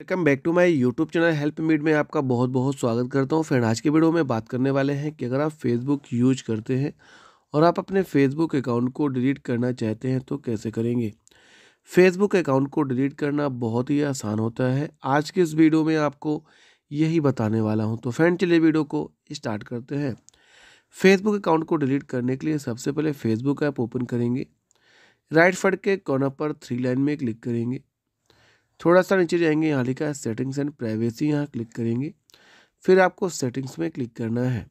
welcome back to my YouTube channel help meet में आपका बहुत बहुत स्वागत करता हूं फ्रेंड आज के वीडियो में बात करने वाले हैं कि अगर आप फेसबुक यूज करते हैं और आप अपने फेसबुक अकाउंट को डिलीट करना चाहते हैं तो कैसे करेंगे फेसबुक अकाउंट को डिलीट करना बहुत ही आसान होता है आज के इस वीडियो में आपको यही बताने वाला हूँ तो फ्रेंड चलिए वीडियो को स्टार्ट करते हैं फेसबुक अकाउंट को डिलीट करने के लिए सबसे पहले फेसबुक ऐप ओपन करेंगे राइट फट के कॉर्नर पर थ्री लाइन में क्लिक करेंगे थोड़ा सा नीचे जाएंगे यहाँ लिखा है सेटिंग्स एंड प्राइवेसी यहाँ क्लिक करेंगे फिर आपको सेटिंग्स में क्लिक करना है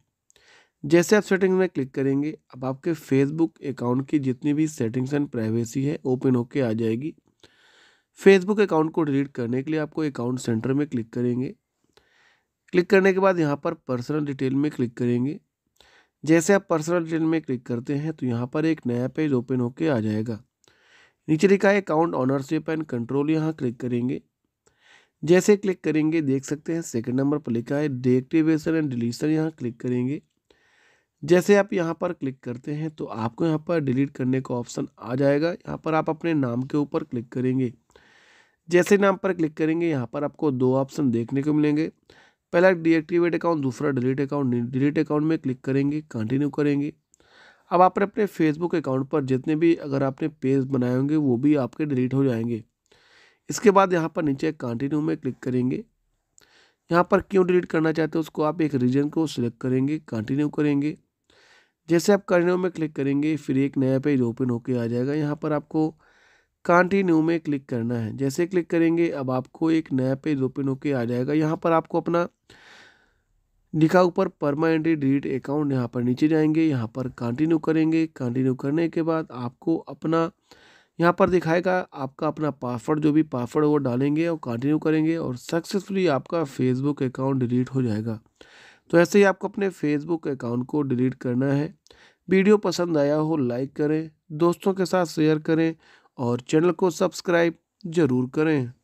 जैसे आप सेटिंग्स में क्लिक करेंगे अब आपके फेसबुक अकाउंट की जितनी भी सेटिंग्स एंड प्राइवेसी है ओपन होके आ जाएगी फेसबुक अकाउंट को डिलीट करने के लिए आपको अकाउंट सेंटर में क्लिक करेंगे क्लिक करने के बाद यहाँ पर पर्सनल डिटेल में क्लिक करेंगे जैसे आप पर्सनल डिटेल में क्लिक करते हैं तो यहाँ पर एक नया पेज ओपन होके आ जाएगा नीचे लिखा है अकाउंट ऑनरशिप एंड कंट्रोल यहाँ क्लिक करेंगे जैसे क्लिक करेंगे देख सकते हैं सेकंड नंबर पर लिखा है डेक्टिवेशन एंड डिलीशन यहाँ क्लिक करेंगे जैसे आप यहाँ पर क्लिक करते हैं तो आपको यहाँ पर डिलीट करने का ऑप्शन आ जाएगा यहाँ पर आप अपने नाम के ऊपर क्लिक करेंगे जैसे नाम पर क्लिक करेंगे यहाँ पर आपको दो ऑप्शन देखने को मिलेंगे पहला डीएक्टिवेट अकाउंट दूसरा डिलीट अकाउंट डिलीट अकाउंट में क्लिक करेंगे कंटिन्यू करेंगे अब आपने अपने फेसबुक अकाउंट पर जितने भी अगर आपने पेज बनाए होंगे वो भी आपके डिलीट हो जाएंगे इसके बाद यहाँ पर नीचे कंटिन्यू में क्लिक करेंगे यहाँ पर क्यों डिलीट करना चाहते हो उसको आप एक रीजन को सिलेक्ट करेंगे कंटिन्यू करेंगे जैसे आप कंटिन्यू में क्लिक करेंगे फिर एक नया पेज ओपन होकर आ जाएगा यहाँ पर आपको कंटिन्यू में क्लिक करना है जैसे क्लिक करेंगे अब आपको एक नया पेज ओपन होकर आ जाएगा यहाँ पर आपको अपना लिखा ऊपर परमानेंटली डिलीट अकाउंट यहाँ पर नीचे जाएंगे यहाँ पर कंटिन्यू करेंगे कंटिन्यू करने के बाद आपको अपना यहाँ पर दिखाएगा आपका अपना पासवर्ड जो भी पासवर्ड वो डालेंगे और कंटिन्यू करेंगे और सक्सेसफुली आपका फेसबुक अकाउंट डिलीट हो जाएगा तो ऐसे ही आपको अपने फेसबुक अकाउंट को डिलीट करना है वीडियो पसंद आया हो लाइक करें दोस्तों के साथ शेयर करें और चैनल को सब्सक्राइब ज़रूर करें